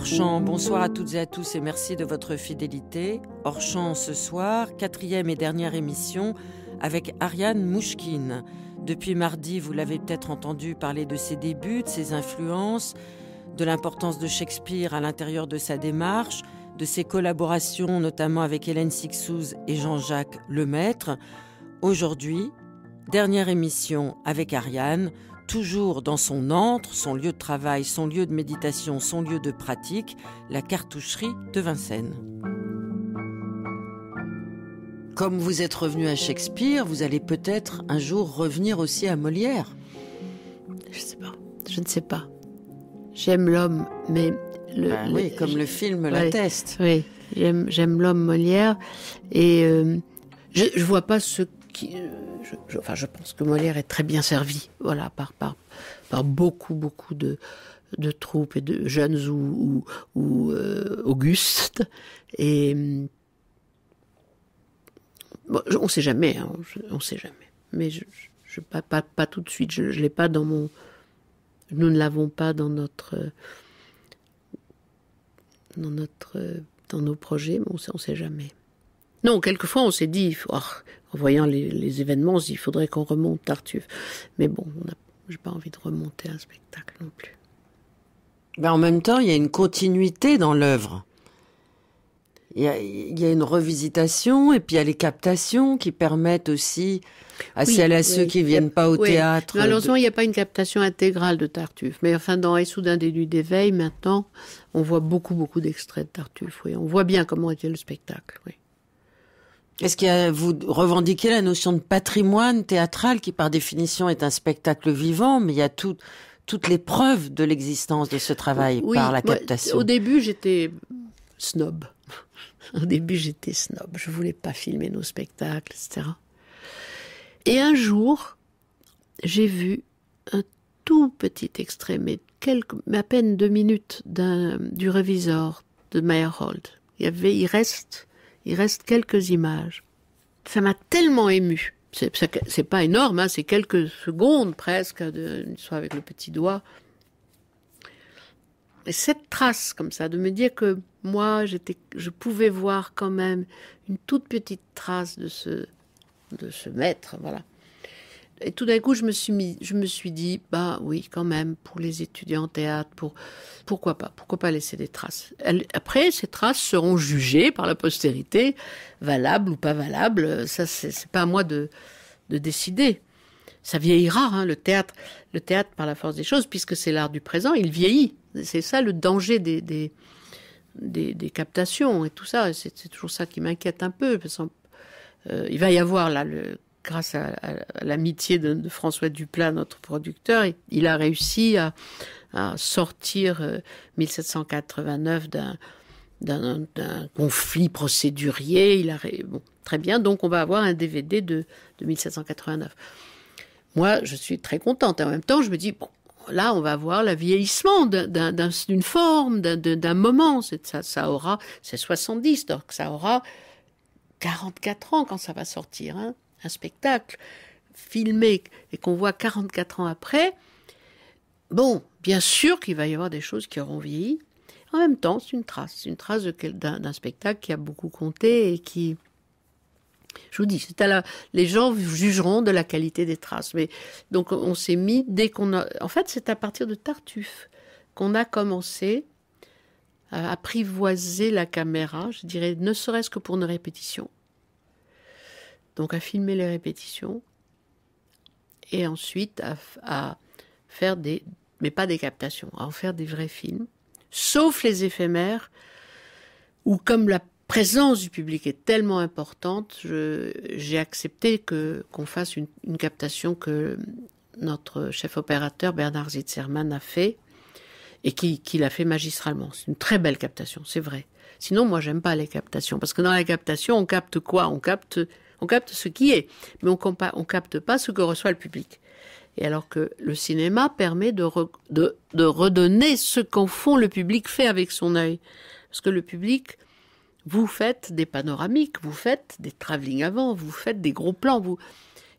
Orchamps, bonsoir à toutes et à tous et merci de votre fidélité. Orchamps ce soir, quatrième et dernière émission avec Ariane Mouchkine. Depuis mardi, vous l'avez peut-être entendu parler de ses débuts, de ses influences, de l'importance de Shakespeare à l'intérieur de sa démarche, de ses collaborations notamment avec Hélène Sixouz et Jean-Jacques Lemaître. Aujourd'hui, dernière émission avec Ariane toujours dans son antre, son lieu de travail, son lieu de méditation, son lieu de pratique, la cartoucherie de Vincennes. Comme vous êtes revenu à Shakespeare, vous allez peut-être un jour revenir aussi à Molière. Je ne sais pas. J'aime l'homme, mais le, ben oui, comme le film la l'atteste. Oui, j'aime l'homme Molière et euh, je, ne vois pas ce qui, euh, je, enfin, je pense que Molière est très bien servi, voilà, par, par, par beaucoup, beaucoup de, de troupes et de jeunes ou, ou, ou euh, Et mm, bon, on ne sait jamais, hein, on ne sait jamais. Mais je, je pas, pas, pas, tout de suite. Je, ne l'ai pas dans mon. Nous ne l'avons pas dans notre. Dans notre. Dans nos projets, mais on sait, ne on sait jamais. Non, quelquefois on s'est dit, oh, en voyant les, événements, il faudrait qu'on remonte Tartuffe. Mais bon, j'ai pas envie de remonter un spectacle non plus. Ben en même temps, il y a une continuité dans l'œuvre. Il y, a, une revisitation et puis il y a les captations qui permettent aussi à celles et à ceux qui ne viennent pas au théâtre. Malheureusement, il n'y a pas une captation intégrale de Tartuffe. Mais enfin, dans Et soudain des nuits d'éveil, maintenant, on voit beaucoup, beaucoup d'extraits de Tartuffe. On voit bien comment était le spectacle. Oui. Est-ce que vous revendiquez la notion de patrimoine théâtral qui, par définition, est un spectacle vivant, mais il y a toutes les preuves de l'existence de ce travail par la captation Au début, j'étais snob. au début, j'étais snob. Je voulais pas filmer nos spectacles, etc. Et un jour, j'ai vu un tout petit extrait, mais, quelques, à peine deux minutes du réviseur de Meyerhold. Il, y avait, il reste il reste quelques images. Ça m'a tellement ému. C'est pas énorme, hein, c'est quelques secondes presque, de, avec le petit doigt. Et cette trace comme ça, de me dire que moi, je pouvais voir quand même une toute petite trace de ce, de ce maître, voilà et tout d'un coup, je me suis mis, je me suis dit, bah oui, quand même, pour les étudiants en théâtre, pour pourquoi pas, pourquoi pas laisser des traces. après, ces traces seront jugées par la postérité, valables ou pas valables. Ça, c'est pas à moi de, de décider. Ça vieillira, hein, le théâtre, le théâtre par la force des choses, puisque c'est l'art du présent, il vieillit. C'est ça le danger des, des, des, captations et tout ça. C'est toujours ça qui m'inquiète un peu. Parce euh, il va y avoir là le grâce à, l'amitié de, François Duplat, notre producteur, il, a réussi à, sortir 1789 euh, d'un conflit procédurier. Il a très bien, donc on va avoir un DVD de, 1789. Moi, je suis très contente. En même temps, je me dis, bon, là, on va voir le vieillissement d'une forme, d'un moment. Ça, ça aura, c'est 70, donc ça aura 44 ans quand ça va sortir. Hein un spectacle filmé et qu'on voit 44 ans après, bon, bien sûr qu'il va y avoir des choses qui auront vieilli. En même temps, c'est une trace, une trace d'un spectacle qui a beaucoup compté et qui, je vous dis, c'est à la, les gens jugeront de la qualité des traces. Mais donc on s'est mis dès qu'on a, en fait, c'est à partir de Tartuffe qu'on a commencé à apprivoiser la caméra, je dirais, ne serait-ce que pour nos répétitions donc à filmer les répétitions et ensuite à, faire des, mais pas des captations, à en faire des vrais films, sauf les éphémères, où comme la présence du public est tellement importante, j'ai accepté que qu'on fasse une, captation que notre chef opérateur Bernard Zitzerman a fait et qui, qui l'a fait magistralement. C'est une très belle captation, c'est vrai. Sinon, moi, j'aime pas les captations parce que dans la captation, on capte quoi On capte on capte ce qui est, mais on ne capte pas ce que reçoit le public. Et alors que le cinéma permet de, redonner ce qu'en fond le public fait avec son œil. Parce que le public, vous faites des panoramiques, vous faites des travelling avant, vous faites des gros plans. Vous...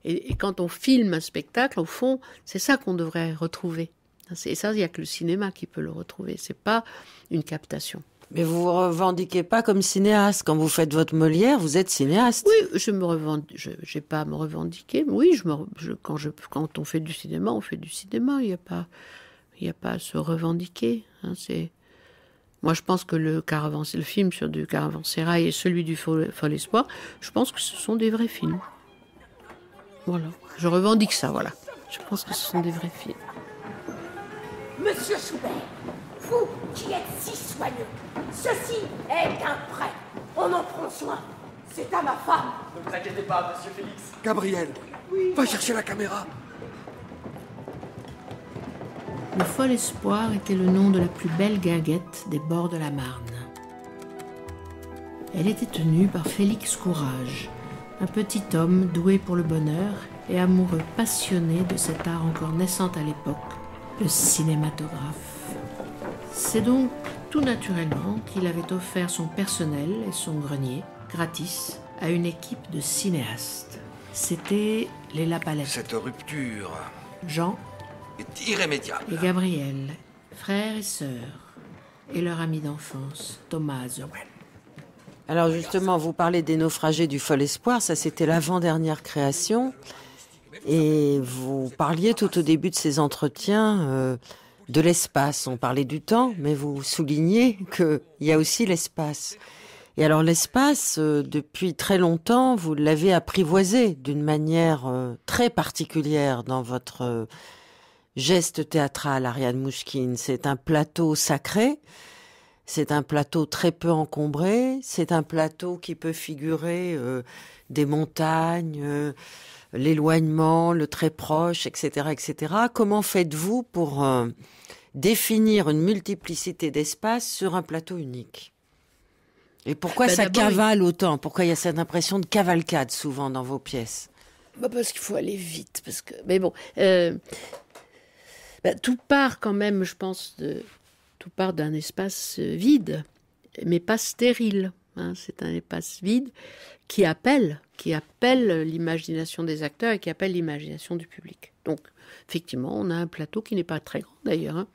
Et, quand on filme un spectacle, au fond, c'est ça qu'on devrait retrouver. Et ça, il n'y a que le cinéma qui peut le retrouver. C'est pas une captation. Mais vous vous revendiquez pas comme cinéaste. Quand vous faites votre Molière, vous êtes cinéaste. Oui, je me Je n'ai pas à me revendiquer. Oui, je, me, quand, je, quand on fait du cinéma, on fait du cinéma. Il n'y a, pas, a pas à se revendiquer. Hein, c'est. Moi, je pense que le, le film sur du Caravansérail et celui du Fol Espoir, je pense que ce sont des vrais films. Voilà. Je revendique ça, voilà. Je pense que ce sont des vrais films. Monsieur Schubert, vous qui êtes si soigneux, Ceci est un prêt. On en prend soin. C'est à ma femme. Ne vous inquiétez pas, monsieur Félix. Gabriel, va chercher la caméra. Le fol espoir était le nom de la plus belle guinguette des bords de la Marne. Elle était tenue par Félix Courage, un petit homme doué pour le bonheur et amoureux passionné de cet art encore naissant à l'époque, le cinématographe. C'est donc tout naturellement qu'il avait offert son personnel et son grenier gratis à une équipe de cinéastes. C'était les Lapalettes. Cette rupture Jean est irrémédiable. Et Gabriel, frère et sœur, et leur ami d'enfance, Thomas Alors justement, vous parlez des naufragés du Fol Espoir, ça c'était l'avant-dernière création. Et vous parliez tout au début de ces entretiens euh, de l'espace. On parlait du temps, mais vous soulignez qu'il y a aussi l'espace. Et alors l'espace, euh, depuis très longtemps, vous l'avez apprivoisé d'une manière euh, très particulière dans votre euh, geste théâtral, Ariane Mouchkine. C'est un plateau sacré, c'est un plateau très peu encombré, c'est un plateau qui peut figurer des montagnes l'éloignement, le très proche, etc., etc. Comment faites-vous pour euh, définir une multiplicité d'espaces sur un plateau unique Et pourquoi bah, ça cavale autant Pourquoi il y a cette impression de cavalcade souvent dans vos pièces bah parce qu'il faut aller vite, parce que. Mais bon, euh, bah, tout part quand même, je pense, tout part d'un espace euh, vide, mais pas stérile. Hein. c'est un espace vide qui appelle qui appelle l'imagination des acteurs et qui appelle l'imagination du public. Donc, effectivement, on a un plateau qui n'est pas très grand d'ailleurs, hein,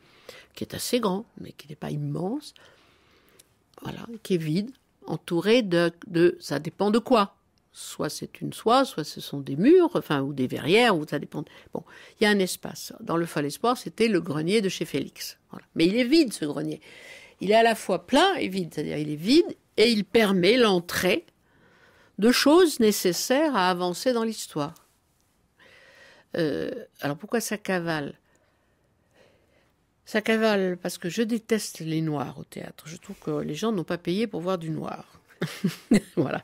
qui est assez grand, mais qui n'est pas immense, voilà, qui est vide, entouré de, de ça dépend de quoi. Soit c'est une soie, soit ce sont des murs, enfin, ou des verrières, ou ça dépend. Bon, il y a un espace. Dans le Fol Espoir, c'était le grenier de chez Félix. Mais il est vide, ce grenier. Il est à la fois plein et vide, c'est-à-dire il est vide et il permet l'entrée de choses nécessaires à avancer dans l'histoire. Euh, alors pourquoi ça cavale Ça cavale parce que je déteste les noirs au théâtre. Je trouve que les gens n'ont pas payé pour voir du noir. voilà.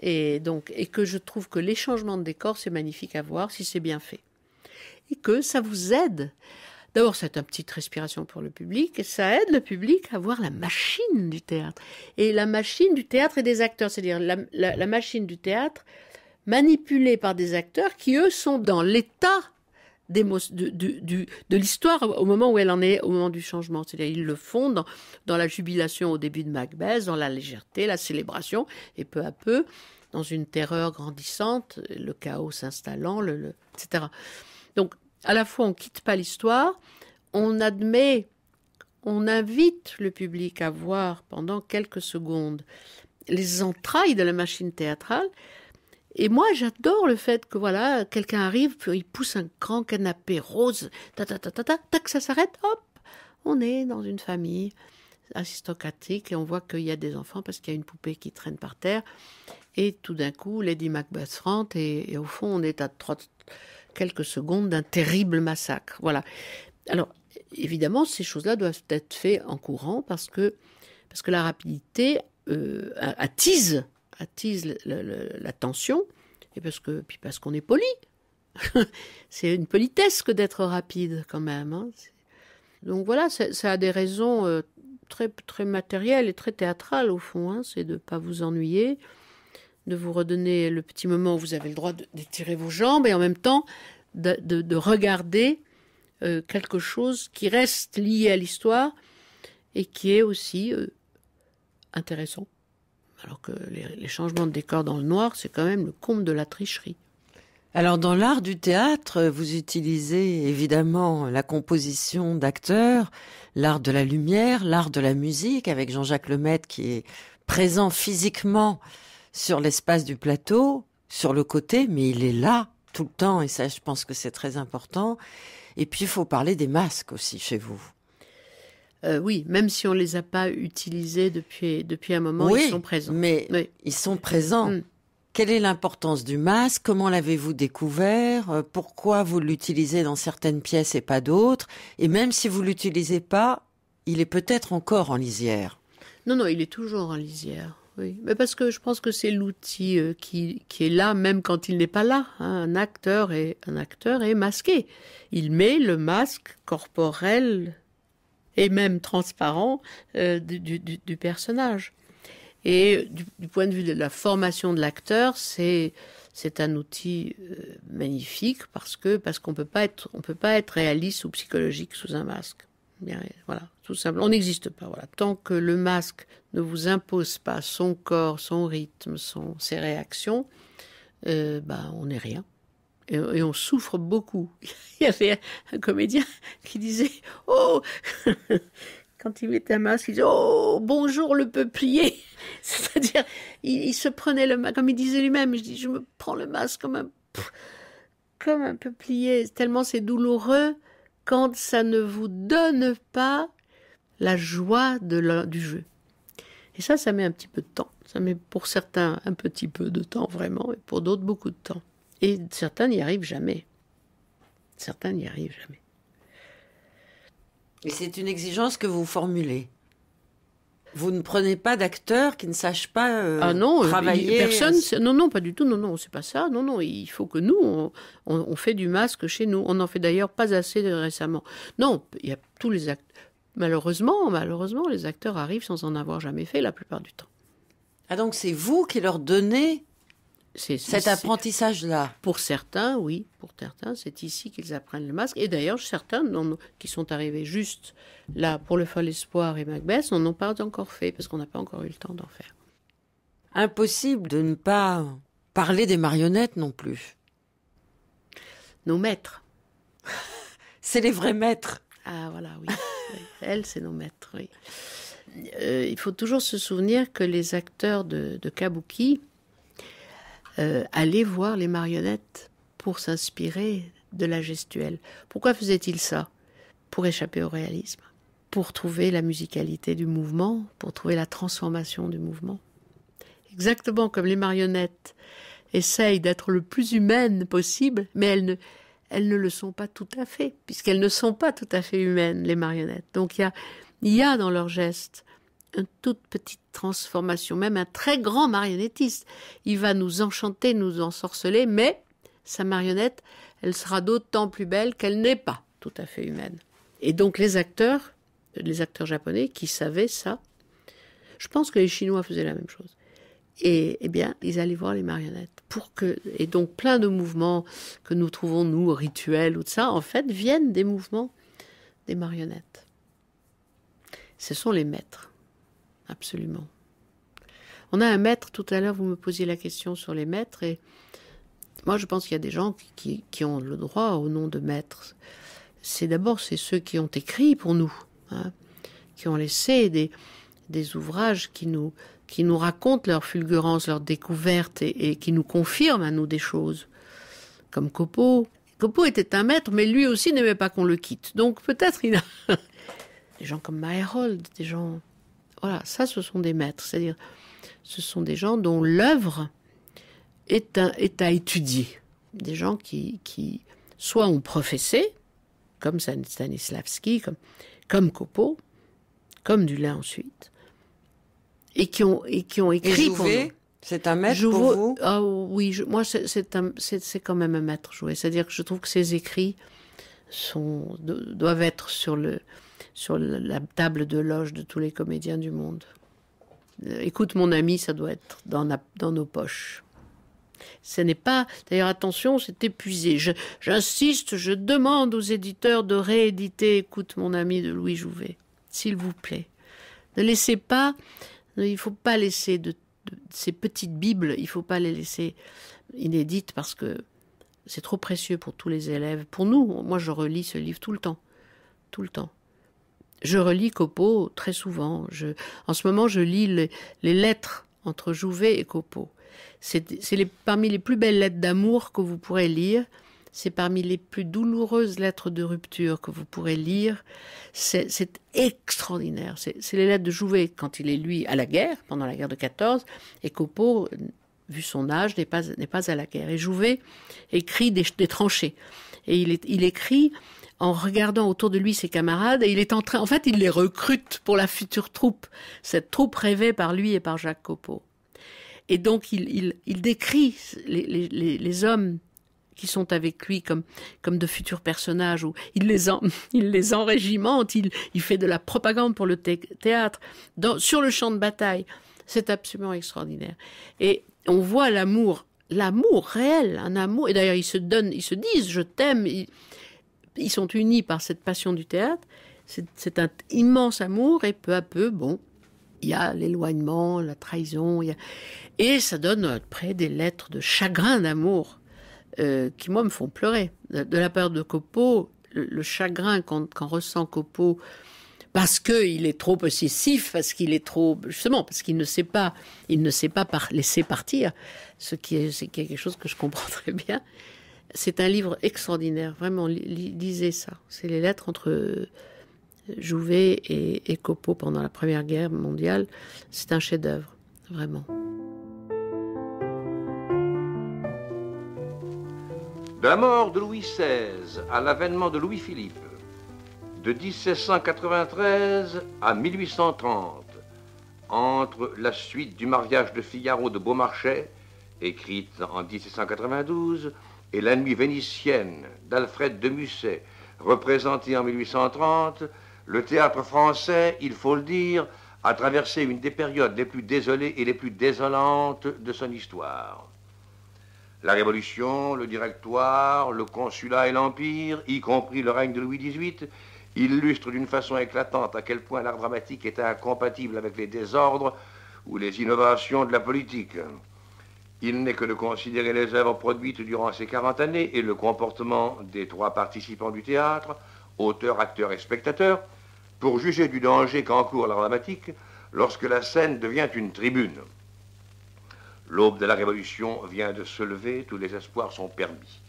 Et donc, et que je trouve que les changements de décor, c'est magnifique à voir si c'est bien fait. Et que ça vous aide D'abord, c'est une petite respiration pour le public, et ça aide le public à voir la machine du théâtre. Et la machine du théâtre et des acteurs, c'est-à-dire la, machine du théâtre manipulée par des acteurs qui, eux, sont dans l'état de, l'histoire au moment où elle en est, au moment du changement. C'est-à-dire, ils le font dans, la jubilation au début de Macbeth, dans la légèreté, la célébration, et peu à peu, dans une terreur grandissante, le chaos s'installant, le, etc. Donc, à la fois on quitte pas l'histoire, on admet, on invite le public à voir pendant quelques secondes les entrailles de la machine théâtrale. Et moi, j'adore le fait que voilà, quelqu'un arrive, il pousse un grand canapé rose, ta ta ta ta ta, tac, ça s'arrête, hop, on est dans une famille aristocratique et on voit qu'il y a des enfants parce qu'il y a une poupée qui traîne par terre. Et tout d'un coup, Lady Macbeth rentre et, au fond, on est à trois, quelques secondes d'un terrible massacre. Voilà. Alors, évidemment, ces choses-là doivent être faites en courant parce que, parce que la rapidité euh, attise, attise la, tension et parce que, puis parce qu'on est poli. c'est une politesse que d'être rapide quand même. Hein. Donc voilà, ça a des raisons euh, très, très matérielles et très théâtrales au fond. Hein. C'est de ne pas vous ennuyer, de vous redonner le petit moment où vous avez le droit d'étirer vos jambes et en même temps de, regarder euh, quelque chose qui reste lié à l'histoire et qui est aussi euh, intéressant. Alors que les, les, changements de décor dans le noir, c'est quand même le comble de la tricherie. Alors dans l'art du théâtre, vous utilisez évidemment la composition d'acteurs, l'art de la lumière, l'art de la musique, avec Jean-Jacques Lemaitre qui est présent physiquement sur l'espace du plateau, sur le côté, mais il est là tout le temps, et ça, je pense que c'est très important. Et puis, il faut parler des masques aussi chez vous. Euh, oui, même si on ne les a pas utilisés depuis, depuis un moment, ils sont présents. Mais ils sont présents. Mm. Quelle est l'importance du masque Comment l'avez-vous découvert euh, Pourquoi vous l'utilisez dans certaines pièces et pas d'autres Et même si vous l'utilisez pas, il est peut-être encore en lisière. Non, non, il est toujours en lisière oui. Mais parce que je pense que c'est l'outil euh, qui, est là, même quand il n'est pas là. Hein. Un acteur est un acteur est masqué. Il met le masque corporel et même transparent euh, du, personnage. Et du, du, point de vue de la formation de l'acteur, c'est c'est un outil euh, magnifique parce que parce qu'on peut peut pas être réaliste ou psychologique sous un masque voilà, tout simple. On n'existe pas. Voilà. Tant que le masque ne vous impose pas son corps, son rythme, son, ses réactions, euh, bah, on n'est rien. Et, on souffre beaucoup. Il y avait un comédien qui disait Oh Quand il mettait un masque, il disait Oh Bonjour le peuplier C'est-à-dire, il, se prenait le masque, comme il disait lui-même Je dis, je me prends le masque comme un, comme un peuplier, tellement c'est douloureux quand ça ne vous donne pas la joie de la, du jeu. Et ça, ça met un petit peu de temps. Ça met pour certains un petit peu de temps vraiment, et pour d'autres beaucoup de temps. Et certains n'y arrivent jamais. Certains n'y arrivent jamais. Et c'est une exigence que vous formulez. Vous ne prenez pas d'acteurs qui ne sachent pas euh, ah non, euh, travailler. Euh, personne, non, non, pas du tout. Non, non, c'est pas ça. Non, non, il faut que nous, on, fait du masque chez nous. On n'en fait d'ailleurs pas assez récemment. Non, il y a tous les acteurs. Malheureusement, malheureusement, les acteurs arrivent sans en avoir jamais fait la plupart du temps. Ah donc c'est vous qui leur donnez cet apprentissage-là. Pour certains, oui, pour certains, c'est ici qu'ils apprennent le masque. Et d'ailleurs, certains qui sont arrivés juste là pour le Fol Espoir et Macbeth n'en ont pas encore fait parce qu'on n'a pas encore eu le temps d'en faire. Impossible de ne pas parler des marionnettes non plus. Nos maîtres. c'est les vrais maîtres. Ah voilà, oui. Elles, c'est nos maîtres, oui. Euh, il faut toujours se souvenir que les acteurs de Kabuki, euh, aller voir les marionnettes pour s'inspirer de la gestuelle. Pourquoi faisait-il ça Pour échapper au réalisme, pour trouver la musicalité du mouvement, pour trouver la transformation du mouvement. Exactement comme les marionnettes essayent d'être le plus humaines possible, mais elles ne, elles ne le sont pas tout à fait, puisqu'elles ne sont pas tout à fait humaines, les marionnettes. Donc il y a, y a dans leurs gestes une toute petite transformation, même un très grand marionnettiste. Il va nous enchanter, nous ensorceler, mais sa marionnette, elle sera d'autant plus belle qu'elle n'est pas tout à fait humaine. Et donc les acteurs, les acteurs japonais qui savaient ça, je pense que les Chinois faisaient la même chose. Et eh bien, ils allaient voir les marionnettes pour que et donc plein de mouvements que nous trouvons nous rituels ou de ça en fait viennent des mouvements des marionnettes. Ce sont les maîtres. Absolument. On a un maître, tout à l'heure vous me posiez la question sur les maîtres, et moi je pense qu'il y a des gens qui, ont le droit au nom de maître. C'est d'abord c'est ceux qui ont écrit pour nous, hein, qui ont laissé des, des ouvrages qui nous, qui nous racontent leur fulgurance, leur découverte, et, qui nous confirment à nous des choses, comme Copeau. Copeau était un maître, mais lui aussi n'aimait pas qu'on le quitte. Donc peut-être il a... des gens comme Maherold, des gens voilà, ça, ce sont des maîtres. C'est-à-dire, ce sont des gens dont l'œuvre est, à étudier. Des gens qui, qui soit ont professé, comme Stanislavski, comme, comme comme Dulin ensuite, et qui ont, et qui ont écrit et Jouvet, C'est un maître pour vous Ah oui, moi c'est quand même un maître joué. C'est-à-dire que je trouve que ses écrits sont, doivent être sur le sur la table de loge de tous les comédiens du monde. Euh, écoute mon ami, ça doit être dans, nos poches. Ce n'est pas. D'ailleurs, attention, c'est épuisé. J'insiste, je, demande aux éditeurs de rééditer Écoute mon ami de Louis Jouvet, s'il vous plaît. Ne laissez pas. Euh, il ne faut pas laisser de, ces petites bibles, il ne faut pas les laisser inédites parce que c'est trop précieux pour tous les élèves. Pour nous, moi, je relis ce livre tout le temps. Tout le temps. Je relis Copeau très souvent. Je, en ce moment, je lis les, lettres entre Jouvet et Copeau. C'est parmi les plus belles lettres d'amour que vous pourrez lire. C'est parmi les plus douloureuses lettres de rupture que vous pourrez lire. C'est extraordinaire. C'est les lettres de Jouvet quand il est, lui, à la guerre, pendant la guerre de 14, et Copeau, vu son âge, n'est pas, pas à la guerre. Et Jouvet écrit des, tranchées. Et il écrit en regardant autour de lui ses camarades il est en train, en fait, il les recrute pour la future troupe, cette troupe rêvée par lui et par Jacques Copeau. Et donc il, décrit les, hommes qui sont avec lui comme, comme de futurs personnages, où il les, il les enrégimente, il, fait de la propagande pour le théâtre, dans, sur le champ de bataille. C'est absolument extraordinaire. Et on voit l'amour, l'amour réel, un amour. Et d'ailleurs, ils se donnent, ils se disent, je t'aime ils sont unis par cette passion du théâtre, c'est un immense amour et peu à peu, bon, il y a l'éloignement, la trahison, et ça donne près des lettres de chagrin d'amour euh, qui, moi, me font pleurer. De la part de copeau le, chagrin qu'en ressent copeau parce qu'il est trop possessif, parce qu'il est trop justement parce qu'il ne sait pas, il ne sait pas laisser partir, ce qui est, est quelque chose que je comprends très bien c'est un livre extraordinaire, vraiment, lisez ça. C'est les lettres entre euh, Jouvet et, Ecopo pendant la Première Guerre mondiale. C'est un chef-d'œuvre, vraiment. De la mort de Louis XVI à l'avènement de Louis-Philippe, de 1793 à 1830, entre la suite du mariage de Figaro de Beaumarchais, écrite en 1792, et nuit vénitienne d'Alfred de Musset, représenté en 1830, le théâtre français, il faut le dire, a traversé une des périodes les plus désolées et les plus désolantes de son histoire. La Révolution, le Directoire, le Consulat et l'Empire, y compris le règne de Louis XVIII, illustrent d'une façon éclatante à quel point l'art dramatique était incompatible avec les désordres ou les innovations de la politique. Il n'est que de considérer les œuvres produites durant ces 40 années et le comportement des trois participants du théâtre, auteurs, acteurs et spectateurs, pour juger du danger qu'encourt la dramatique lorsque la scène devient une tribune. L'aube de la Révolution vient de se lever, tous les espoirs sont permis.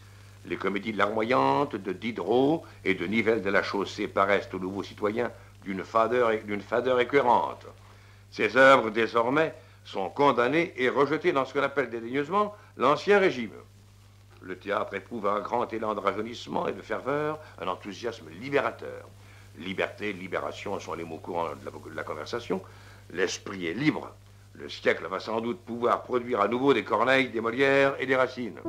Les comédies de l'Armoyante, de Diderot et de Nivelle de la Chaussée paraissent aux nouveaux citoyens d'une fadeur, d'une fadeur écœurante. Ces œuvres, désormais, sont condamnés et rejetés dans ce qu'on appelle dédaigneusement l'ancien régime. Le théâtre éprouve un grand élan de rajeunissement et de ferveur, un enthousiasme libérateur. Liberté, libération sont les mots courants de la, de la conversation. L'esprit est libre. Le siècle va sans doute pouvoir produire à nouveau des Corneilles, des Molières et des Racines.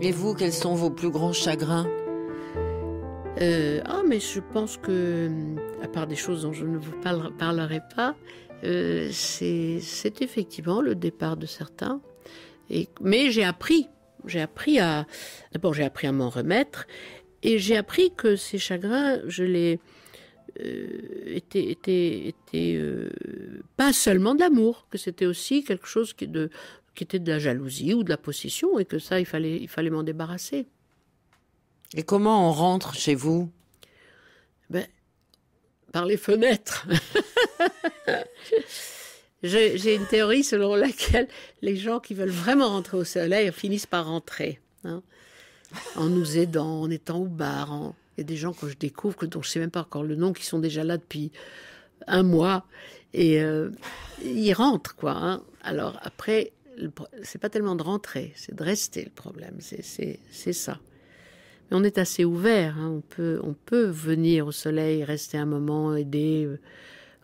Et vous, quels sont vos plus grands chagrins euh, ah, mais je pense que, à part des choses dont je ne vous parlerai pas, euh, c'est effectivement le départ de certains. mais j'ai appris, j'ai appris à, d'abord j'ai appris à m'en remettre, et j'ai appris que ces chagrins, je les, euh, étaient étaient pas seulement de l'amour, que c'était aussi quelque chose qui, qui était de la jalousie ou de la possession, et que ça, il fallait, il fallait m'en débarrasser. Et comment on rentre chez vous ben, Par les fenêtres. J'ai une théorie selon laquelle les gens qui veulent vraiment rentrer au soleil finissent par rentrer. Hein. en nous aidant, en étant au bar. Il y a des gens que je découvre, dont je ne sais même pas encore le nom, qui sont déjà là depuis un mois. Et euh, ils rentrent, quoi. Hein. Alors après, c'est pas tellement de rentrer, c'est de rester le problème. C'est ça on est assez ouvert, hein. on, peut, on peut venir au soleil, rester un moment, aider, euh,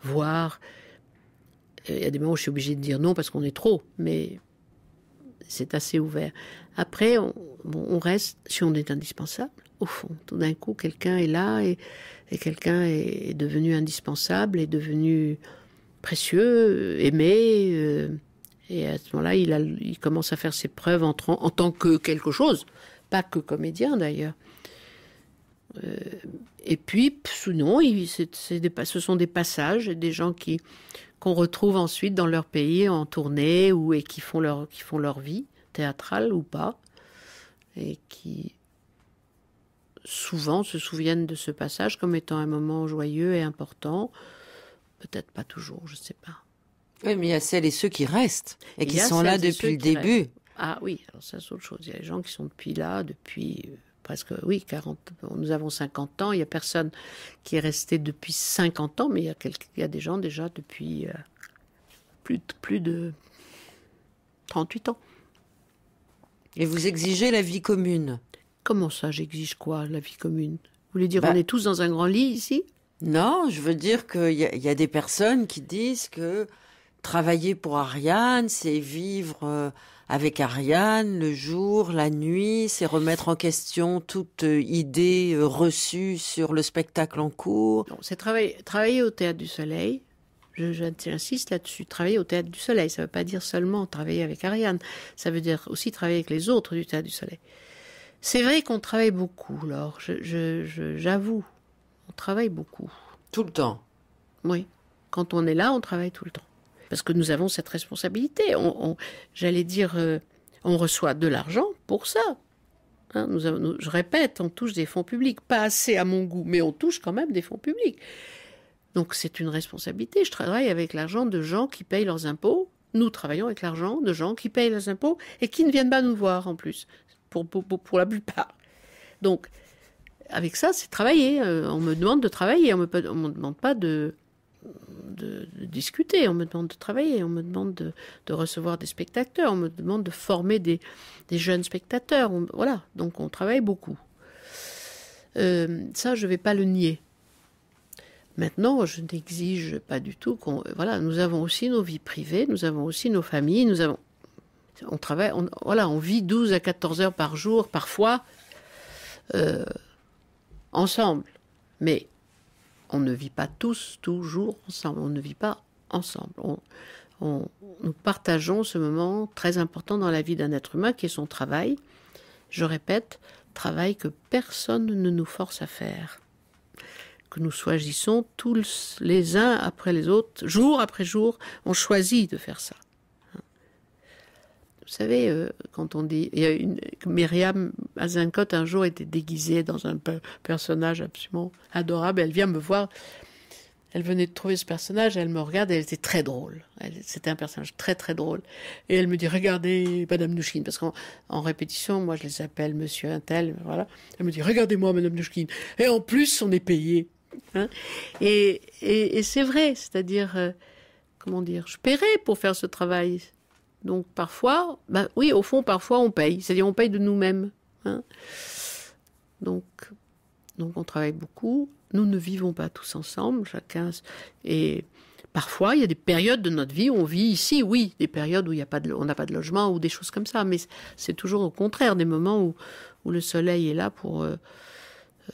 voir. Euh, il y a des moments où je suis obligée de dire non parce qu'on est trop, mais c'est assez ouvert. Après, on, reste, si on est indispensable, au fond. Tout d'un coup, quelqu'un est là et, quelqu'un est, devenu indispensable, est devenu précieux, aimé. Euh, et à ce moment-là, il, il commence à faire ses preuves en tant que quelque chose pas que comédien d'ailleurs. Euh, et puis, sinon, il, ce sont des passages, des gens qui qu'on retrouve ensuite dans leur pays en tournée ou et qui font leur qui font leur vie théâtrale ou pas, et qui souvent se souviennent de ce passage comme étant un moment joyeux et important. Peut-être pas toujours, je ne sais pas. Oui, mais il y a celles et ceux qui restent et, qui sont là depuis le début. Ah oui, alors ça c'est autre chose. Il y a des gens qui sont depuis là, depuis euh, presque, euh, oui, 40, nous avons 50 ans. Il n'y a personne qui est resté depuis 50 ans, mais il y a, des gens déjà depuis euh, plus, de, 38 ans. Et vous exigez la vie commune Comment ça, j'exige quoi, la vie commune Vous voulez dire, qu'on bah on est tous dans un grand lit ici Non, je veux dire qu'il y, y, a des personnes qui disent que travailler pour Ariane, c'est vivre euh, avec Ariane le jour, la nuit, c'est remettre en question toute euh, idée euh, reçue sur le spectacle en cours. C'est travailler, travailler au Théâtre du Soleil, j'insiste là-dessus, travailler au Théâtre du Soleil, ça ne veut pas dire seulement travailler avec Ariane, ça veut dire aussi travailler avec les autres du Théâtre du Soleil. C'est vrai qu'on travaille beaucoup, alors. j'avoue, je, on travaille beaucoup. Tout le temps Oui, quand on est là, on travaille tout le temps parce que nous avons cette responsabilité. On, J'allais dire, euh, on reçoit de l'argent pour ça. Hein, je répète, on touche des fonds publics, pas assez à mon goût, mais on touche quand même des fonds publics. Donc c'est une responsabilité. Je travaille avec l'argent de gens qui payent leurs impôts. Nous travaillons avec l'argent de gens qui payent leurs impôts et qui ne viennent pas nous voir en plus, pour, pour, la plupart. Donc avec ça, c'est travailler. Euh, on me demande de travailler, on ne me demande pas de, de, discuter, on me demande de travailler, on me demande de, recevoir des spectateurs, on me demande de former des, jeunes spectateurs. voilà, donc on travaille beaucoup. Euh, ça, je ne vais pas le nier. Maintenant, je n'exige pas du tout qu'on. Euh, voilà, nous avons aussi nos vies privées, nous avons aussi nos familles, nous avons. On travaille, on, voilà, on vit 12 à 14 heures par jour, parfois, euh, ensemble. Mais on ne vit pas tous toujours ensemble, on ne vit pas ensemble. nous partageons ce moment très important dans la vie d'un être humain qui est son travail. Je répète, travail que personne ne nous force à faire. Que nous choisissons tous les uns après les autres, jour après jour, on choisit de faire ça. Vous savez, euh, quand on dit, il une, Myriam Azincote un jour était déguisée dans un personnage absolument adorable. Elle vient me voir. Elle venait de trouver ce personnage, elle me regarde et elle était très drôle. C'était un personnage très très drôle. Et elle me dit, regardez Madame Nouchkine, parce qu'en répétition, moi je les appelle Monsieur Intel, voilà. Elle me dit, regardez-moi Madame Nouchkine. Et en plus, on est payé. Hein. et, c'est vrai, c'est-à-dire, euh, comment dire, je paierai pour faire ce travail. Donc parfois, bah, oui, au fond, parfois on paye, c'est-à-dire on paye de nous-mêmes. Hein. Donc, donc on travaille beaucoup. Nous ne vivons pas tous ensemble, chacun. Et parfois, il y a des périodes de notre vie où on vit ici, oui, des périodes où il y a pas de, on n'a pas de logement ou des choses comme ça. Mais c'est toujours au contraire des moments où, où le soleil est là pour, euh,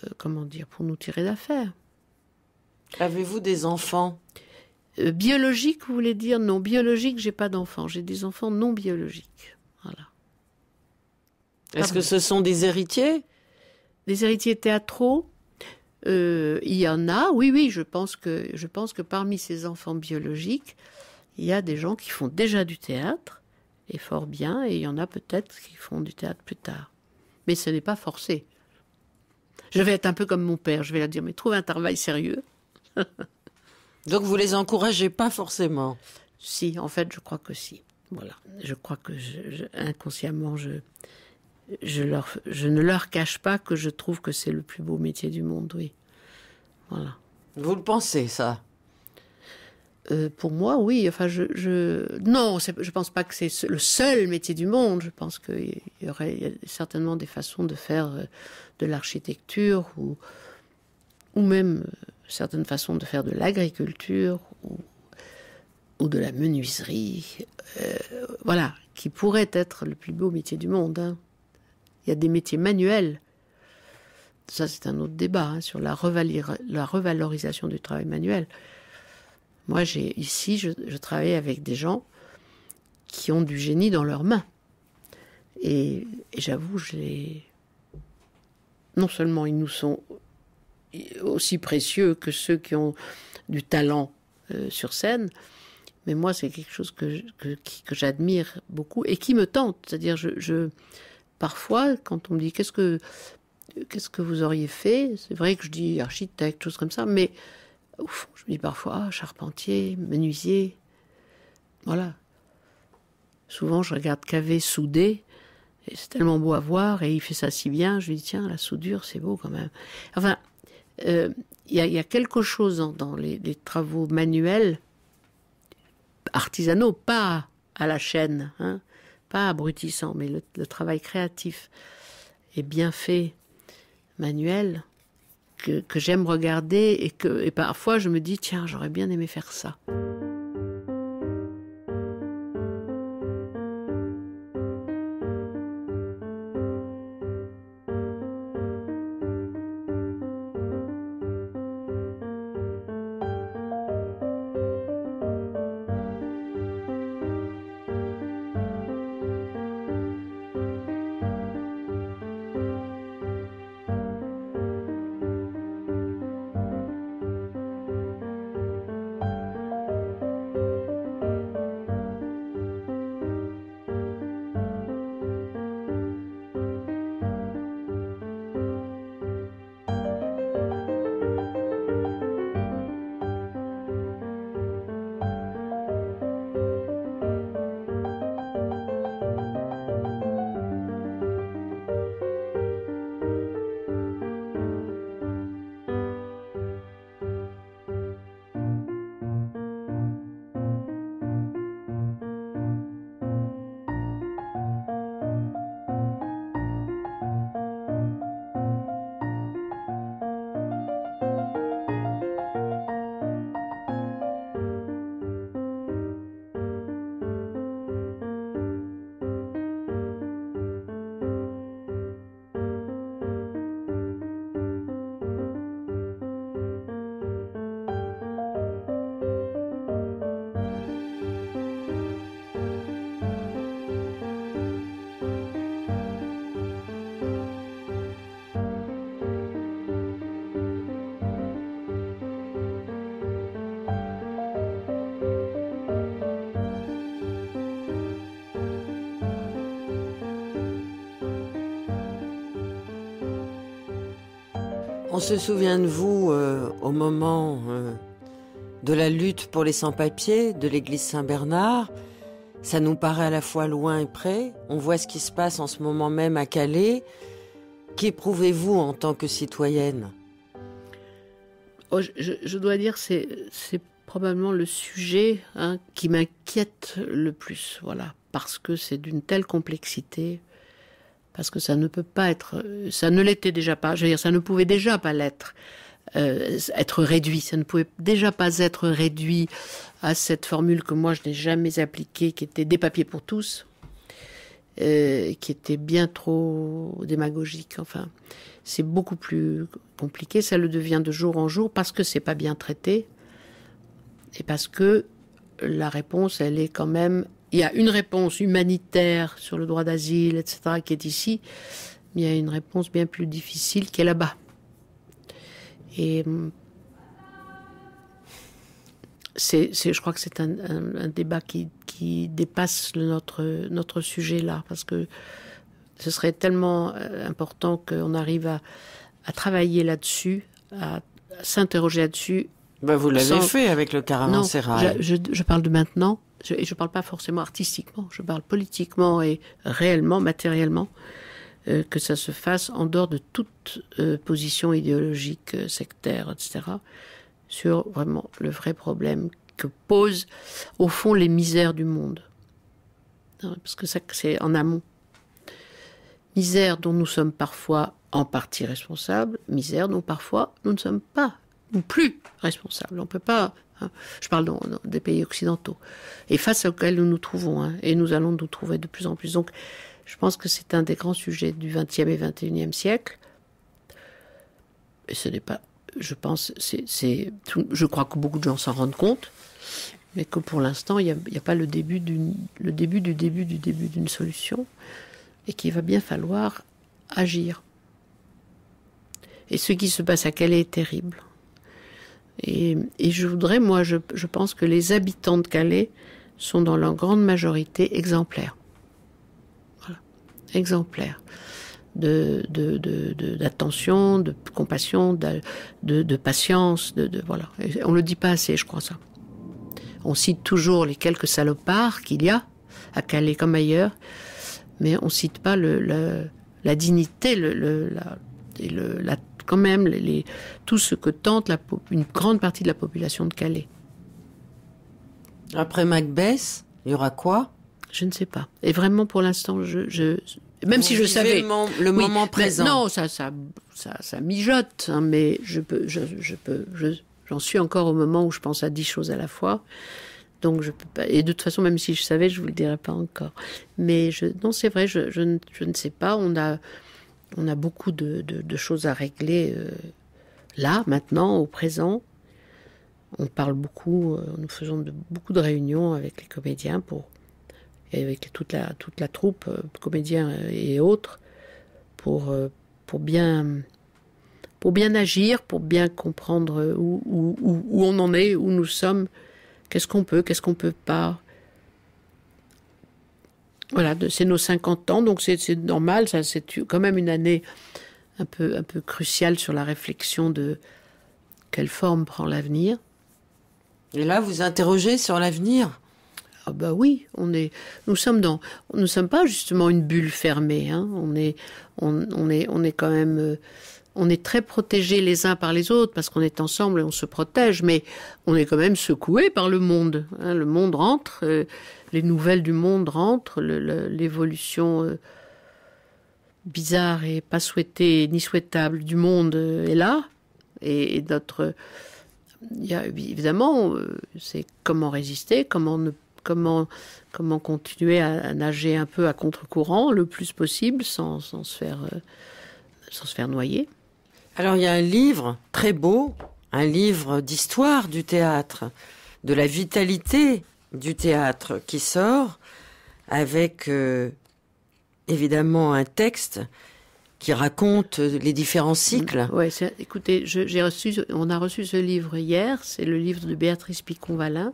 euh, comment dire, pour nous tirer d'affaire. Avez-vous des enfants euh, biologique, vous voulez dire Non, biologique, j'ai pas d'enfants. J'ai des enfants non biologiques. Voilà. Est-ce que ce sont des héritiers Des héritiers théâtraux euh, Il y en a. Oui, oui. Je pense que je pense que parmi ces enfants biologiques, il y a des gens qui font déjà du théâtre et fort bien, et il y en a peut-être qui font du théâtre plus tard. Mais ce n'est pas forcé. Je vais être un peu comme mon père. Je vais leur dire mais trouve un travail sérieux. Donc vous les encouragez pas forcément Si, en fait, je crois que si. Voilà, je crois que inconsciemment, je, je, leur, je ne leur cache pas que je trouve que c'est le plus beau métier du monde, oui. Voilà. Vous le pensez, ça euh, pour moi, oui. Enfin, je, je... non, je pense pas que c'est le seul métier du monde. Je pense qu'il y aurait certainement des façons de faire euh, de l'architecture ou ou même euh, certaines façons de faire de l'agriculture ou, de la menuiserie, euh, voilà, qui pourrait être le plus beau métier du monde. Hein. Il y a des métiers manuels. Ça, c'est un autre débat hein, sur la, revalorisation du travail manuel. Moi, j'ai ici, je, travaille avec des gens qui ont du génie dans leurs mains. Et, j'avoue, les Non seulement ils nous sont aussi précieux que ceux qui ont du talent euh, sur scène. Mais moi, c'est quelque chose que, que, que j'admire beaucoup et qui me tente. C'est-à-dire, je, je, parfois, quand on me dit qu'est-ce que, qu'est-ce que vous auriez fait, c'est vrai que je dis architecte, chose comme ça, mais au je me dis parfois ah, charpentier, menuisier. Voilà. Souvent, je regarde Cavé soudé. Et c'est tellement beau à voir et il fait ça si bien. Je lui dis tiens, la soudure, c'est beau quand même. Enfin, euh, il y, a quelque chose dans, les, travaux manuels, artisanaux, pas à la chaîne, hein, pas abrutissant, mais le, travail créatif est bien fait, manuel, que, j'aime regarder et que et parfois je me dis, tiens, j'aurais bien aimé faire ça. On se souvient de vous euh, au moment euh, de la lutte pour les sans-papiers de l'église Saint-Bernard. Ça nous paraît à la fois loin et près. On voit ce qui se passe en ce moment même à Calais. Qu'éprouvez-vous en tant que citoyenne oh, je, dois dire, c'est probablement le sujet hein, qui m'inquiète le plus, voilà, parce que c'est d'une telle complexité parce que ça ne peut pas être, ça ne l'était déjà pas, je veux dire, ça ne pouvait déjà pas l'être, euh, être réduit, ça ne pouvait déjà pas être réduit à cette formule que moi je n'ai jamais appliquée, qui était des papiers pour tous, euh, qui était bien trop démagogique, enfin. C'est beaucoup plus compliqué, ça le devient de jour en jour parce que c'est pas bien traité et parce que la réponse, elle est quand même il y a une réponse humanitaire sur le droit d'asile, etc., qui est ici, mais il y a une réponse bien plus difficile qui est là-bas. Et hum, c'est, je crois que c'est un, débat qui, dépasse notre, notre sujet là, parce que ce serait tellement euh, important qu'on arrive à, travailler là-dessus, à, s'interroger là-dessus. Ben vous l'avez fait avec le caravansérail. Je, je parle de maintenant je, ne parle pas forcément artistiquement, je parle politiquement et réellement, matériellement, euh, que ça se fasse en dehors de toute euh, position idéologique, euh, sectaire, etc., sur vraiment le vrai problème que posent au fond les misères du monde. Parce que ça, c'est en amont. Misère dont nous sommes parfois en partie responsables, misère dont parfois nous ne sommes pas ou plus responsables. On ne peut pas Hein. Je parle des pays occidentaux. Et face auquel nous nous trouvons, hein. et nous allons nous trouver de plus en plus. Donc, je pense que c'est un des grands sujets du XXe et XXIe siècle. Et ce n'est pas, je pense, c'est, je crois que beaucoup de gens s'en rendent compte, mais que pour l'instant, il n'y a, pas le début, le début du début du début d'une solution, et qu'il va bien falloir agir. Et ce qui se passe à Calais est terrible. Et, je voudrais, moi, je, pense que les habitants de Calais sont dans leur grande majorité exemplaires. Voilà. Exemplaires. De, d'attention, de, compassion, de, patience, de, voilà. on le dit pas assez, je crois ça. On cite toujours les quelques salopards qu'il y a à Calais comme ailleurs, mais on cite pas le, la dignité, le, la, et le, la quand même les, tout ce que tente une grande partie de la population de Calais. Après Macbeth, il y aura quoi Je ne sais pas. Et vraiment, pour l'instant, je, même si je savais le, moment, le moment présent. Non, ça, ça, mijote, hein, mais je peux, je, peux, j'en suis encore au moment où je pense à dix choses à la fois. Donc je peux Et de toute façon, même si je savais, je vous le dirais pas encore. Mais je, non, c'est vrai, je, je ne sais pas. On a on a beaucoup de, choses à régler euh, là, maintenant, au présent. On parle beaucoup, euh, nous faisons beaucoup de réunions avec les comédiens pour, avec toute la, troupe, euh, comédiens et autres, pour, bien, agir, pour bien comprendre où, où on en est, où nous sommes, qu'est-ce qu'on peut, qu'est-ce qu'on peut pas, voilà, c'est nos 50 ans, donc c'est normal, ça c'est quand même une année un peu, un peu cruciale sur la réflexion de quelle forme prend l'avenir. Et là, vous interrogez sur l'avenir Ah bah oui, on est, nous sommes dans, nous sommes pas justement une bulle fermée. Hein. On est, on, est, on est quand même, euh, on est très protégés les uns par les autres parce qu'on est ensemble et on se protège, mais on est quand même secoué par le monde. Hein. Le monde rentre. Euh, les nouvelles du monde rentrent, l'évolution euh, bizarre et pas souhaitée ni souhaitable du monde euh, est là. Et, et il Y a, évidemment, euh, c'est comment résister, comment Comment, comment continuer à, à nager un peu à contre-courant le plus possible sans, sans, se faire, sans se faire noyer. Alors il y a un livre très beau, un livre d'histoire du théâtre, de la vitalité du théâtre qui sort avec euh, évidemment un texte qui raconte les différents cycles. Oui, écoutez, j'ai reçu, on a reçu ce livre hier, c'est le livre de Béatrice Picon-Valin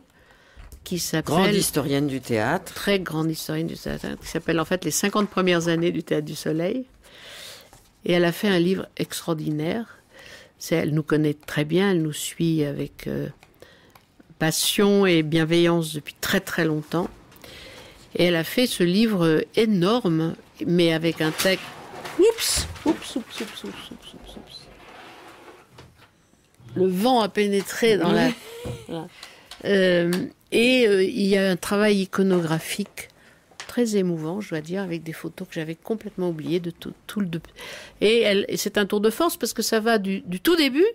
qui s'appelle grande historienne du théâtre, très grande historienne du théâtre, qui s'appelle en fait les 50 premières années du théâtre du Soleil. Et elle a fait un livre extraordinaire. Elle nous connaît très bien, elle nous suit avec euh, passion et bienveillance depuis très très longtemps. Et elle a fait ce livre énorme, mais avec un texte. Oups, Le vent a pénétré dans la. Euh, et euh, il y a un travail iconographique très émouvant, je dois dire, avec des photos que j'avais complètement oubliées de tout, le. Et, et c'est un tour de force parce que ça va du, du tout début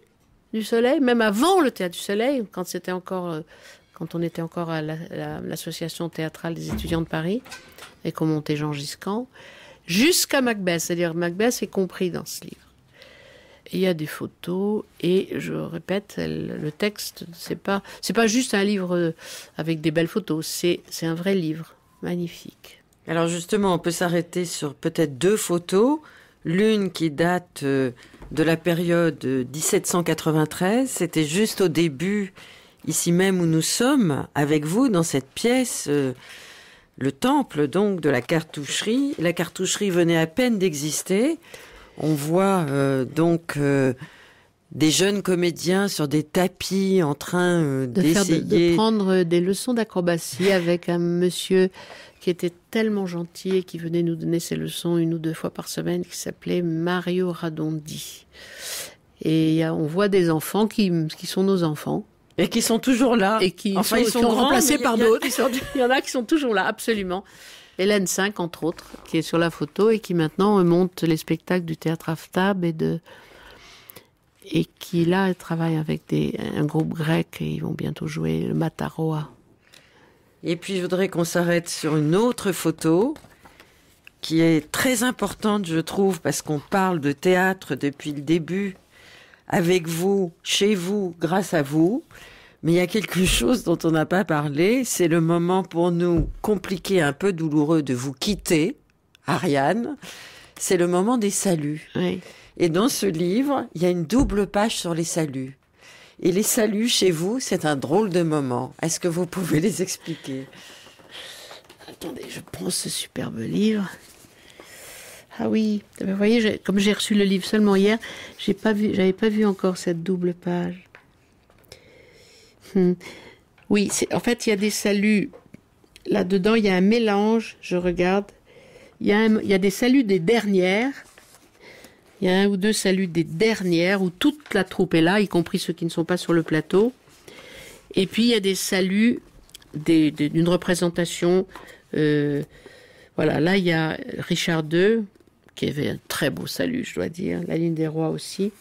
du Soleil, même avant le Théâtre du Soleil, quand c'était encore, euh, quand on était encore à l'association théâtrale des étudiants de Paris et qu'on montait Jean Giscan, jusqu'à Macbeth. C'est-à-dire Macbeth est compris dans ce livre. Il y a des photos et je répète, le texte, c'est pas, c'est pas juste un livre euh, avec des belles photos, c'est, un vrai livre magnifique. Alors justement, on peut s'arrêter sur peut-être deux photos, l'une qui date euh, de la période 1793. C'était juste au début, ici même où nous sommes, avec vous, dans cette pièce, euh, le temple donc de la cartoucherie. La cartoucherie venait à peine d'exister. On voit euh, donc euh, des jeunes comédiens sur des tapis en train euh, d'essayer... de, prendre euh, des leçons d'acrobatie avec un monsieur qui était tellement gentil et qui venait nous donner ses leçons une ou deux fois par semaine, qui s'appelait Mario Radondi. Et on voit des enfants qui, sont nos enfants. Et qui sont toujours là. Et qui, enfin, ils sont, remplacés par d'autres. Il y en a qui sont toujours là, absolument. Hélène 5, entre autres, qui est sur la photo et qui maintenant monte les spectacles du théâtre Aftab et de et qui là travaille avec des, un groupe grec et ils vont bientôt jouer le Mataroa. Et puis je voudrais qu'on s'arrête sur une autre photo qui est très importante, je trouve, parce qu'on parle de théâtre depuis le début, avec vous, chez vous, grâce à vous. Mais il y a quelque chose dont on n'a pas parlé, c'est le moment pour nous compliqué, un peu douloureux de vous quitter, Ariane. C'est le moment des saluts. Oui. Et dans ce livre, il y a une double page sur les saluts. Et les saluts chez vous, c'est un drôle de moment. Est-ce que vous pouvez les expliquer Attendez, je prends ce superbe livre. Ah oui, vous voyez, comme j'ai reçu le livre seulement hier, j'ai pas vu, j'avais pas vu encore cette double page. Hmm. Oui, en fait, il y a des saluts. Là-dedans, il y a un mélange, je regarde. il y a des saluts des dernières, il y a un ou deux saluts des dernières où toute la troupe est là, y compris ceux qui ne sont pas sur le plateau. Et puis il y a des saluts d'une représentation. Euh, voilà, là il y a Richard II qui avait un très beau salut, je dois dire. La ligne des rois aussi.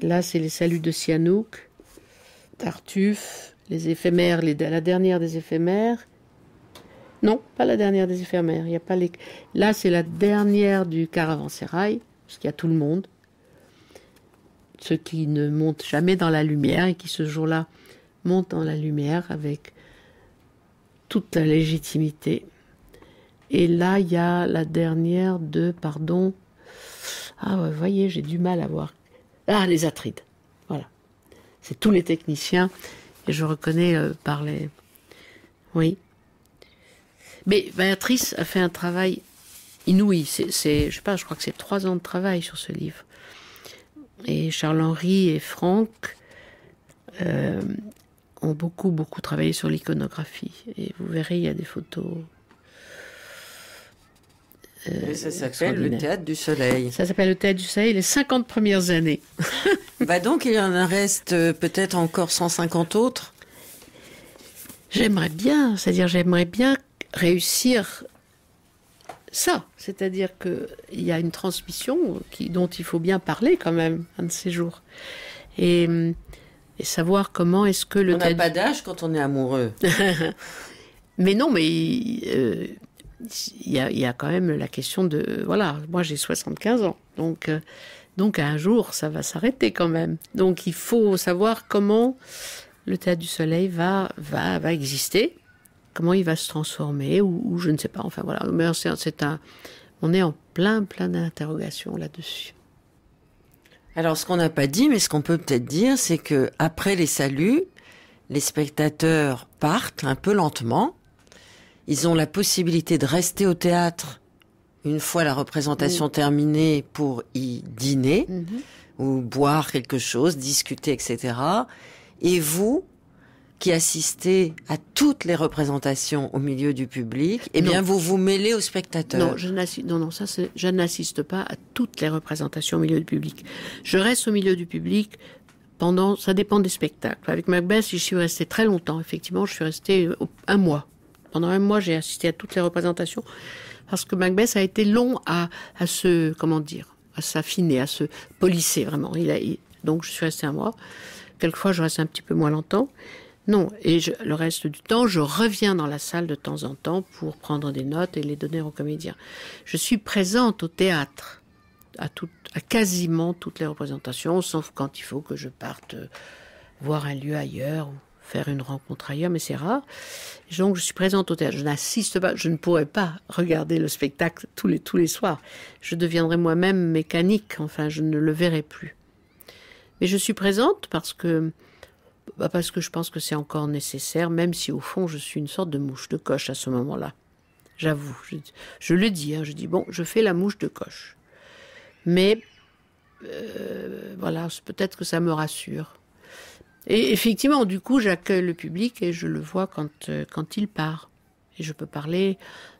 Là, c'est les saluts de Sianouk, Tartuffe, les éphémères, la dernière des éphémères. Non, pas la dernière des éphémères. Il a pas les. Là, c'est la dernière du caravansérail parce qu'il y a tout le monde, ceux qui ne montent jamais dans la lumière et qui ce jour-là montent dans la lumière avec toute la légitimité. Et là, il y a la dernière de, pardon, ah, vous voyez, j'ai du mal à voir. Ah, les Atrides. Voilà. C'est tous les techniciens. Et je reconnais euh, par les. Oui. Mais Béatrice a fait un travail Inouï, C'est, je sais pas, je crois que c'est trois ans de travail sur ce livre. Et Charles-Henri et Franck euh, ont beaucoup, beaucoup travaillé sur l'iconographie. Et vous verrez, il y a des photos. Euh, ça s'appelle le Théâtre du Soleil. Ça s'appelle le Théâtre du Soleil, les 50 premières années. bah donc, il en reste euh, peut-être encore 150 autres. J'aimerais bien, c'est-à-dire j'aimerais bien réussir ça. C'est-à-dire qu'il y a une transmission qui, dont il faut bien parler quand même un de ces jours. Et, savoir comment est-ce que le... On n'a pas d'âge quand on est amoureux. mais non, mais euh, il y, a, quand même la question de... Voilà, moi j'ai 75 ans. Donc, euh, donc un jour, ça va s'arrêter quand même. Donc il faut savoir comment le théâtre du soleil va, va, va exister comment il va se transformer ou, je ne sais pas. Enfin voilà, c'est un, on est en plein plein d'interrogations là-dessus. Alors ce qu'on n'a pas dit, mais ce qu'on peut peut-être dire, c'est que après les saluts, les spectateurs partent un peu lentement. Ils ont la possibilité de rester au théâtre une fois la représentation mm. terminée pour y dîner mm-hmm. ou boire quelque chose, discuter, etc. Et vous, qui assistez à toutes les représentations au milieu du public, eh bien vous vous mêlez aux spectateurs. Non, je n'assiste, non, non, ça, je n'assiste pas à toutes les représentations au milieu du public. Je reste au milieu du public pendant, ça dépend des spectacles. Avec Macbeth, je suis restée très longtemps. Effectivement, je suis restée euh, un mois. Pendant un mois, j'ai assisté à toutes les représentations parce que Macbeth a été long à, se, comment dire, à s'affiner, à se polisser vraiment. Il a, donc je suis restée un mois. Quelquefois, je reste un petit peu moins longtemps. Non, et le reste du temps, je reviens dans la salle de temps en temps pour prendre des notes et les donner aux comédiens. Je suis présente au théâtre, à, quasiment toutes les représentations, sauf quand il faut que je parte euh, voir un lieu ailleurs ou faire une rencontre ailleurs, mais c'est rare. Donc je suis présente au théâtre. Je n'assiste pas, je ne pourrais pas regarder le spectacle tous les, tous les soirs. Je deviendrai moi-même mécanique, enfin je ne le verrai plus. Mais je suis présente parce que bah Parce que je pense que c'est encore nécessaire, même si au fond je suis une sorte de mouche de coche à ce moment-là. J'avoue, je, le dis, hein, je dis, bon, je fais la mouche de coche. Mais euh, voilà, peut-être que ça me rassure. Et effectivement, du coup, j'accueille le public et je le vois quand, euh, quand il part. Et je peux parler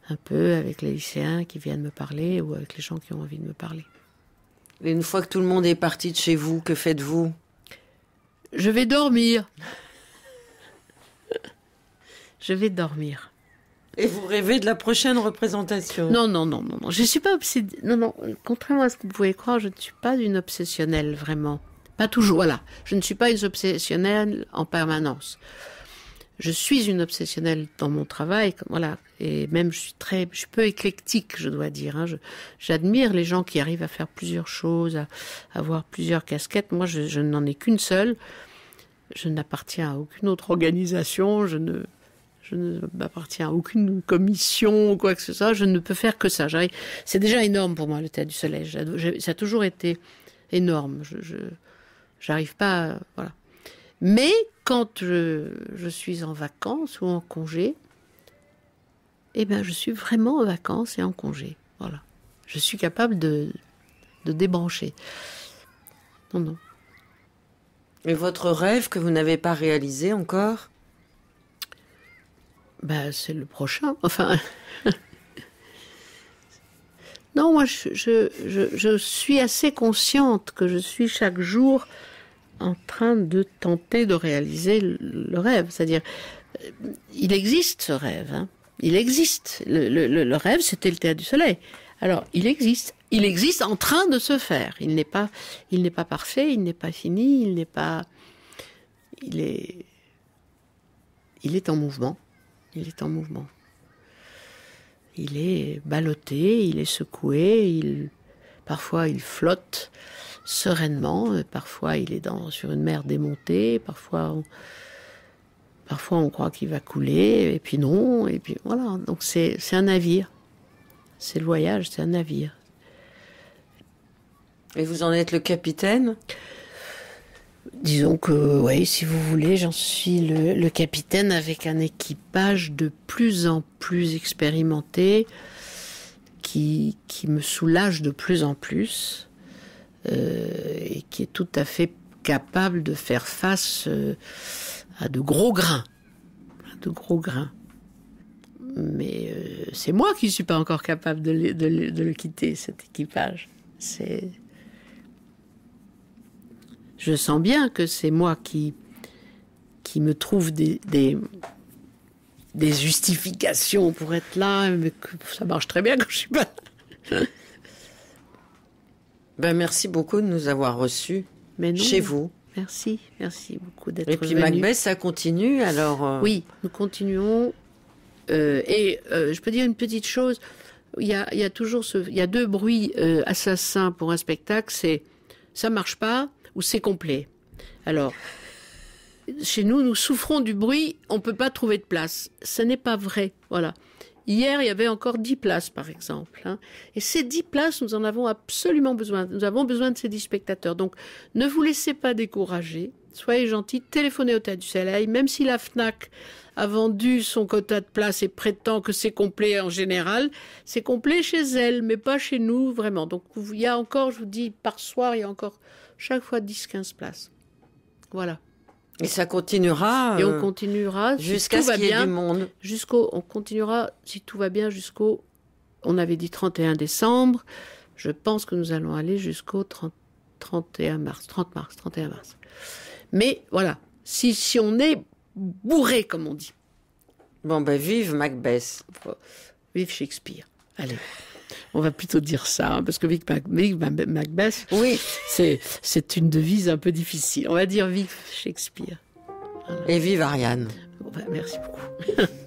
un peu avec les lycéens qui viennent me parler ou avec les gens qui ont envie de me parler. Et une fois que tout le monde est parti de chez vous, que faites-vous je vais dormir. Je vais dormir. Et vous rêvez de la prochaine représentation Non, non, non, non, non. Je suis pas obsédée. Non, Contrairement à ce que vous pouvez croire, je ne suis pas une obsessionnelle, vraiment. Pas toujours, voilà. Je ne suis pas une obsessionnelle en permanence je suis une obsessionnelle dans mon travail, voilà. Et même je suis très, je peu éclectique, je dois dire. Hein. J'admire les gens qui arrivent à faire plusieurs choses, à, avoir plusieurs casquettes. Moi, je, n'en ai qu'une seule. Je n'appartiens à aucune autre organisation. Je ne, m'appartiens à aucune commission ou quoi que ce soit. Je ne peux faire que ça. C'est déjà énorme pour moi le théâtre du soleil. Ça a toujours été énorme. Je, n'arrive pas, à, voilà. Mais quand je, suis en vacances ou en congé, eh bien, je suis vraiment en vacances et en congé. Voilà. Je suis capable de, débrancher. Non, non. Et votre rêve que vous n'avez pas réalisé encore ben, c'est le prochain. Enfin. non, moi, je, suis assez consciente que je suis chaque jour en train de tenter de réaliser le rêve. C'est-à-dire, euh, il existe ce rêve. Hein. Il existe. Le, rêve, c'était le théâtre du soleil. Alors, il existe. Il existe en train de se faire. Il n'est pas, il n'est pas parfait, il n'est pas fini, il n'est pas, il est, il est en mouvement. Il est en mouvement. Il est ballotté, il est secoué, il, parfois il flotte, sereinement. Euh, parfois, il est sur une mer démontée, parfois on, parfois on croit qu'il va couler, et puis non, et puis voilà. Donc c'est un navire. C'est le voyage, c'est un navire. Et vous en êtes le capitaine Disons que, oui, si vous voulez, j'en suis le, le, capitaine avec un équipage de plus en plus expérimenté qui, qui me soulage de plus en plus. Euh, et qui est tout à fait capable de faire face euh, à de gros grains, de gros grains. Mais euh, c'est moi qui suis pas encore capable de le, de quitter, cet équipage. C'est je sens bien que c'est moi qui, qui me trouve des, des, des, justifications pour être là, mais que ça marche très bien quand je suis pas là. Ben, merci beaucoup de nous avoir reçus chez vous. Merci, merci beaucoup d'être venu. Et puis Macbeth, ça continue alors euh, Oui, nous continuons. Euh, et euh, je peux dire une petite chose. Il y a, toujours ce, il y a deux bruits assassins pour un spectacle. C'est ça marche pas ou c'est complet. Alors, chez nous, nous souffrons du bruit. On peut pas trouver de place. Ce n'est pas vrai. Voilà. Hier, il y avait encore 10 places, par exemple. Hein. Et ces 10 places, nous en avons absolument besoin. Nous avons besoin de ces 10 spectateurs. Donc, ne vous laissez pas décourager. Soyez gentils, téléphonez au Théâtre du Soleil, même si la FNAC a vendu son quota de places et prétend que c'est complet en général, c'est complet chez elle, mais pas chez nous, vraiment. Donc, il y a encore, je vous dis, par soir, il y a encore chaque fois 10-15 places. Voilà. Et ça continuera. Et on euh, continuera jusqu'à ce qu'il y ait du monde. Jusqu'au, on continuera si tout va bien jusqu'au. On avait dit 31 décembre. Je pense que nous allons aller jusqu'au 31 mars, 30 mars, 31 mars. Mais voilà, si, si on est bourré, comme on dit. Bon, ben vive Macbeth. Vive Shakespeare. Allez. On va plutôt dire ça, hein, parce que Vic Macbeth, oui. c'est, une devise un peu difficile. On va dire vive Shakespeare. Et vive Ariane. Bah, merci beaucoup.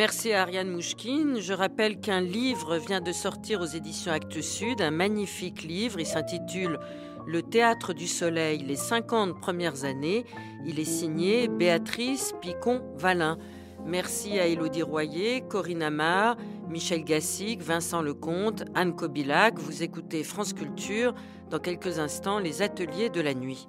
Merci à Ariane Mouchkine. Je rappelle qu'un livre vient de sortir aux éditions Actes Sud, un magnifique livre. Il s'intitule Le théâtre du soleil, les 50 premières années. Il est signé Béatrice Picon-Valin. Merci à Élodie Royer, Corinne Amar, Michel Gassic, Vincent Lecomte, Anne Kobilac. Vous écoutez France Culture. Dans quelques instants, les ateliers de la nuit.